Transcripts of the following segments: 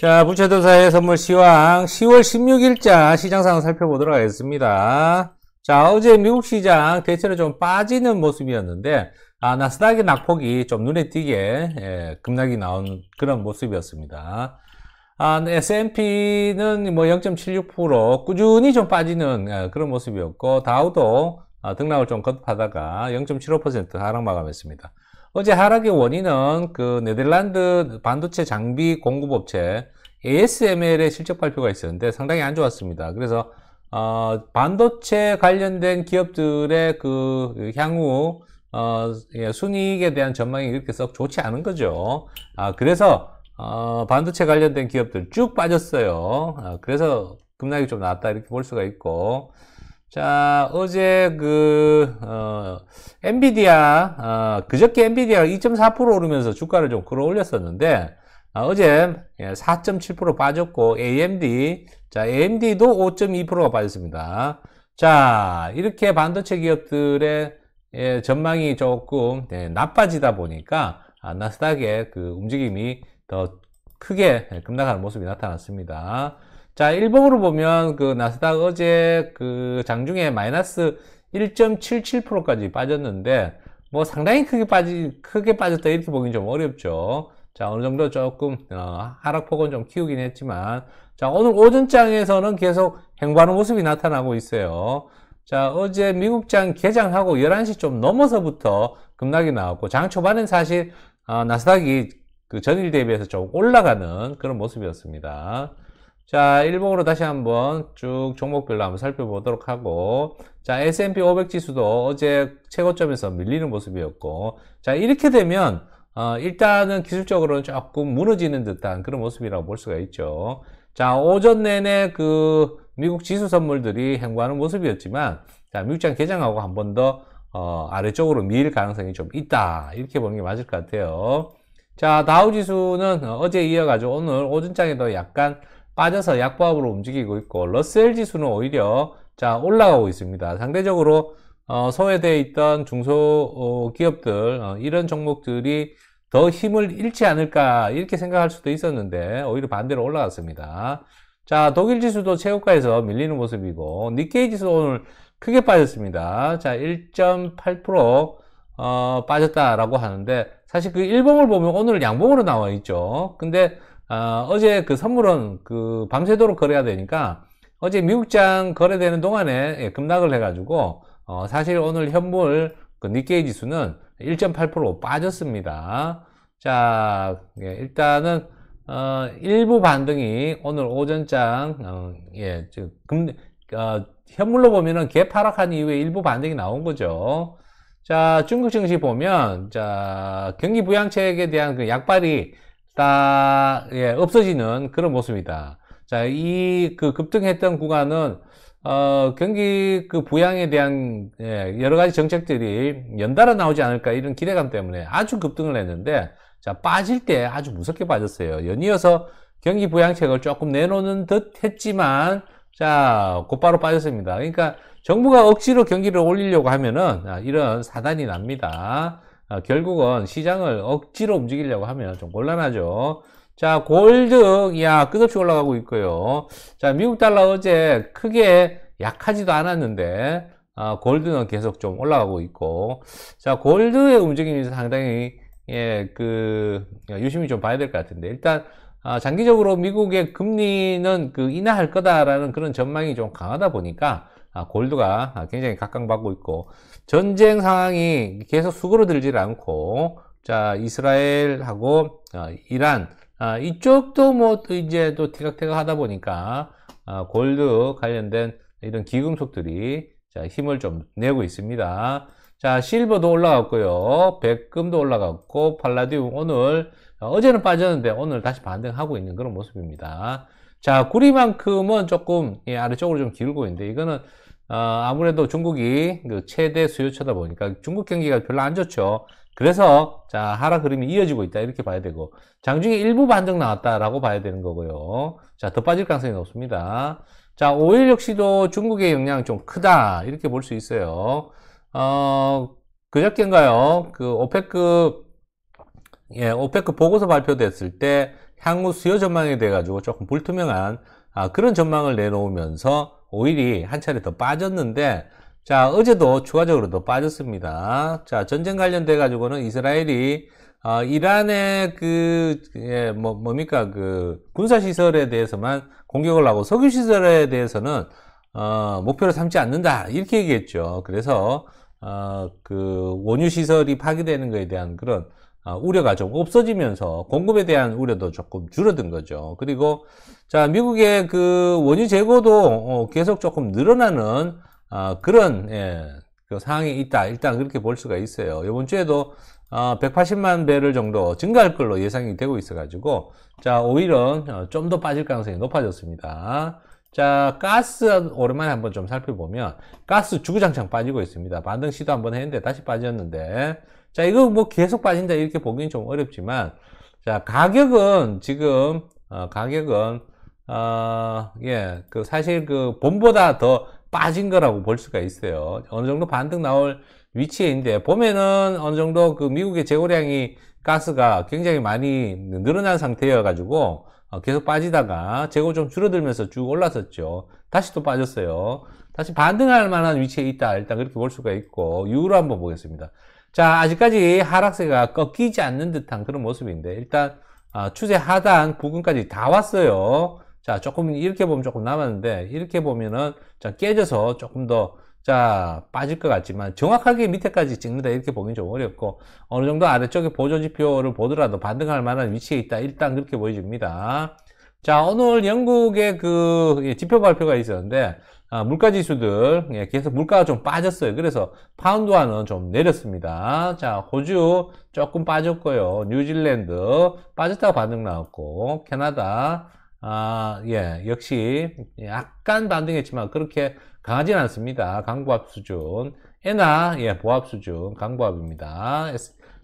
자, 부채도사의 선물 시황 10월 16일자 시장 상황 살펴보도록 하겠습니다. 자, 어제 미국 시장 대체로 좀 빠지는 모습이었는데 아, 나스닥의 낙폭이 좀 눈에 띄게 예, 급락이 나온 그런 모습이었습니다. 아, S&P는 뭐 0.76% 꾸준히 좀 빠지는 예, 그런 모습이었고 다우도 아, 등락을 좀 거듭하다가 0.75% 하락 마감했습니다. 어제 하락의 원인은 그 네덜란드 반도체 장비 공급업체 ASML의 실적 발표가 있었는데 상당히 안 좋았습니다. 그래서 어, 반도체 관련된 기업들의 그 향후 어, 예, 순이익에 대한 전망이 그렇게 썩 좋지 않은 거죠. 아, 그래서 어, 반도체 관련된 기업들 쭉 빠졌어요. 아, 그래서 급락이 좀 나왔다 이렇게 볼 수가 있고 자, 어제 그, 어, 엔비디아, 어, 그저께 엔비디아가 2.4% 오르면서 주가를 좀 끌어올렸었는데, 아, 어제 4.7% 예, 빠졌고, AMD, 자, AMD도 5.2%가 빠졌습니다. 자, 이렇게 반도체 기업들의 예, 전망이 조금 예, 나빠지다 보니까, 아, 나스닥의 그 움직임이 더 크게 급락하는 모습이 나타났습니다. 자, 일봉으로 보면 그 나스닥 어제 그 장중에 마이너스 1.77%까지 빠졌는데 뭐 상당히 크게 빠지 크게 빠졌다 이렇게 보긴 좀 어렵죠. 자, 어느 정도 조금 어, 하락폭은 좀 키우긴 했지만 자, 오늘 오전장에서는 계속 행보하는 모습이 나타나고 있어요. 자, 어제 미국장 개장하고 11시 좀 넘어서부터 급락이 나왔고 장초반은 사실 어, 나스닥이 그 전일 대비해서 좀 올라가는 그런 모습이었습니다. 자, 일봉으로 다시 한번 쭉 종목별로 한번 살펴보도록 하고 자, S&P 500 지수도 어제 최고점에서 밀리는 모습이었고 자, 이렇게 되면 어, 일단은 기술적으로는 조금 무너지는 듯한 그런 모습이라고 볼 수가 있죠. 자, 오전 내내 그 미국 지수 선물들이 행보하는 모습이었지만 자, 미국장 개장하고 한 번더 어, 아래쪽으로 밀 가능성이 좀 있다. 이렇게 보는 게 맞을 것 같아요. 자, 다우 지수는 어제 이어가지고 오늘 오전장에도 약간 빠져서 약보합으로 움직이고 있고 러셀 지수는 오히려 자 올라가고 있습니다. 상대적으로 어, 소외되어 있던 중소기업들 어, 어, 이런 종목들이 더 힘을 잃지 않을까 이렇게 생각할 수도 있었는데 오히려 반대로 올라갔습니다. 자 독일 지수도 최고가에서 밀리는 모습이고 니케이 지수 오늘 크게 빠졌습니다. 자1.8% 어, 빠졌다라고 하는데 사실 그 일봉을 보면 오늘 양봉으로 나와 있죠. 근데 어, 제그 선물은 그 밤새도록 거래야 되니까 어제 미국장 거래되는 동안에 예, 급락을 해가지고 어, 사실 오늘 현물 그 니케이 지수는 1.8% 빠졌습니다. 자, 예, 일단은 어, 일부 반등이 오늘 오전장 어, 예, 금, 어, 현물로 보면은 개파락한 이후에 일부 반등이 나온 거죠. 자, 중국 증시 보면 자 경기 부양책에 대한 그 약발이 딱, 예, 없어지는 그런 모습이다. 자, 이 그 급등했던 구간은 어, 경기 그 부양에 대한 예, 여러 가지 정책들이 연달아 나오지 않을까 이런 기대감 때문에 아주 급등을 했는데 자 빠질 때 아주 무섭게 빠졌어요. 연이어서 경기 부양책을 조금 내놓는 듯 했지만 자 곧바로 빠졌습니다. 그러니까 정부가 억지로 경기를 올리려고 하면은 아, 이런 사단이 납니다. 아, 결국은 시장을 억지로 움직이려고 하면 좀 곤란하죠. 자, 골드, 야, 끝없이 올라가고 있고요. 자, 미국 달러 어제 크게 약하지도 않았는데, 아, 골드는 계속 좀 올라가고 있고, 자, 골드의 움직임이 상당히, 예, 그, 유심히 좀 봐야 될 것 같은데, 일단, 아, 장기적으로 미국의 금리는 그 인하할 거다라는 그런 전망이 좀 강하다 보니까, 아, 골드가 굉장히 각광받고 있고 전쟁 상황이 계속 수그러들지 않고 자 이스라엘하고 어, 이란 아, 이쪽도 뭐 또 이제 또 티각태각 하다 보니까 아, 골드 관련된 이런 기금속들이 힘을 좀 내고 있습니다. 자, 실버도 올라갔고요. 백금도 올라갔고, 팔라디움 오늘, 어, 어제는 빠졌는데 오늘 다시 반등하고 있는 그런 모습입니다. 자, 구리만큼은 조금 예, 아래쪽으로 좀 기울고 있는데 이거는 어, 아무래도 중국이 그 최대 수요처다 보니까 중국 경기가 별로 안 좋죠. 그래서 자 하락 흐름이 이어지고 있다 이렇게 봐야 되고 장중에 일부 반등 나왔다라고 봐야 되는 거고요. 자더 빠질 가능성이 높습니다. 자 5일 역시도 중국의 영향 좀 크다 이렇게 볼 수 있어요. 어 그저께인가요? 그 오페크 예 오페크 보고서 발표됐을 때 향후 수요 전망에 대해 가지고 조금 불투명한 아, 그런 전망을 내놓으면서 오일이 한 차례 더 빠졌는데 자 어제도 추가적으로 더 빠졌습니다. 자 전쟁 관련돼 가지고는 이스라엘이 아, 이란의 그 예, 뭐, 뭡니까 그 군사 시설에 대해서만 공격을 하고 석유 시설에 대해서는 어, 목표를 삼지 않는다 이렇게 얘기했죠. 그래서 어, 그 원유 시설이 파괴되는 것에 대한 그런 아, 우려가 좀 없어지면서 공급에 대한 우려도 조금 줄어든 거죠. 그리고 자 미국의 그 원유 재고도 어, 계속 조금 늘어나는 아, 그런 예, 그 상황이 있다. 일단 그렇게 볼 수가 있어요. 이번 주에도 180만 아, 배를 정도 증가할 걸로 예상이 되고 있어가지고 자 오히려 어, 좀더 빠질 가능성이 높아졌습니다. 자 가스 오랜만에 한번 좀 살펴보면 가스 주구장창 빠지고 있습니다. 반등 시도 한번 했는데 다시 빠졌는데 자, 이거 뭐 계속 빠진다 이렇게 보기는 좀 어렵지만, 자, 가격은 지금, 어, 가격은, 어, 예, 그 사실 그 봄보다 더 빠진 거라고 볼 수가 있어요. 어느 정도 반등 나올 위치에 있는데, 봄에는 어느 정도 그 미국의 재고량이 가스가 굉장히 많이 늘어난 상태여가지고, 어, 계속 빠지다가 재고 좀 줄어들면서 쭉 올랐었죠. 다시 또 빠졌어요. 다시 반등할 만한 위치에 있다. 일단 그렇게 볼 수가 있고, 이 유로 한번 보겠습니다. 자, 아직까지 하락세가 꺾이지 않는 듯한 그런 모습인데, 일단, 아, 추세 하단 부근까지 다 왔어요. 자, 조금, 이렇게 보면 조금 남았는데, 이렇게 보면은, 자, 깨져서 조금 더, 자, 빠질 것 같지만, 정확하게 밑에까지 찍는다, 이렇게 보기 좀 어렵고, 어느 정도 아래쪽에 보조 지표를 보더라도 반등할 만한 위치에 있다, 일단 그렇게 보여집니다. 자, 오늘 영국의 그 예, 지표 발표가 있었는데, 아, 물가 지수들, 예, 계속 물가가 좀 빠졌어요. 그래서 파운드화는 좀 내렸습니다. 자, 호주 조금 빠졌고요. 뉴질랜드 빠졌다고 반등 나왔고, 캐나다, 아, 예, 역시 약간 반등했지만 그렇게 강하진 않습니다. 강보합 수준. 에나, 예, 보합 수준, 강보합입니다.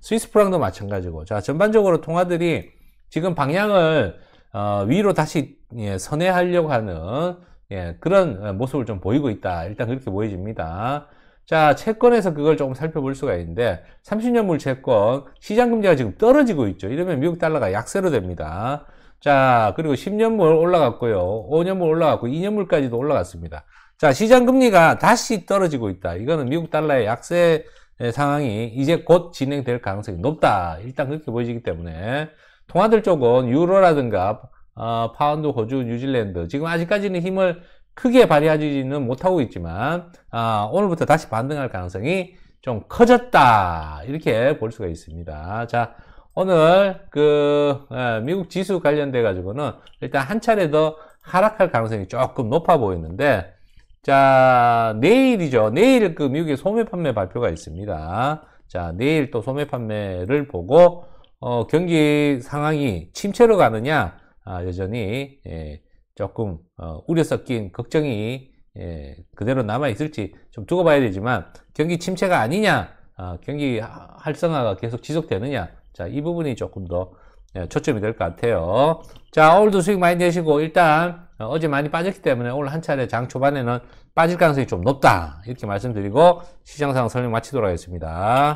스위스 프랑도 마찬가지고. 자, 전반적으로 통화들이 지금 방향을 어, 위로 다시 예, 선회하려고 하는 예, 그런 모습을 좀 보이고 있다. 일단 그렇게 보여집니다. 자, 채권에서 그걸 조금 살펴볼 수가 있는데 30년물 채권 시장 금리가 지금 떨어지고 있죠. 이러면 미국 달러가 약세로 됩니다. 자, 그리고 10년물 올라갔고요. 5년물 올라갔고 2년물까지도 올라갔습니다. 자, 시장 금리가 다시 떨어지고 있다. 이거는 미국 달러의 약세 예, 상황이 이제 곧 진행될 가능성이 높다. 일단 그렇게 보이기 때문에 동화들 쪽은 유로라든가 어, 파운드, 호주, 뉴질랜드 지금 아직까지는 힘을 크게 발휘하지는 못하고 있지만 아, 오늘부터 다시 반등할 가능성이 좀 커졌다 이렇게 볼 수가 있습니다. 자 오늘 그 에, 예, 미국 지수 관련돼 가지고는 일단 한 차례 더 하락할 가능성이 조금 높아 보이는데 자 내일이죠. 내일 그 미국의 소매 판매 발표가 있습니다. 자 내일 또 소매 판매를 보고 어, 경기 상황이 침체로 가느냐 아, 여전히 예, 조금 어, 우려 섞인 걱정이 예, 그대로 남아 있을지 좀 두고 봐야 되지만 경기 침체가 아니냐 아, 경기 활성화가 계속 지속되느냐 자이 부분이 조금 더 예, 초점이 될 것 같아요 자 오늘도 수익 많이 내시고 일단 어, 제 많이 빠졌기 때문에 오늘 한 차례 장 초반에는 빠질 가능성이 좀 높다 이렇게 말씀드리고 시장 상 설명 마치도록 하겠습니다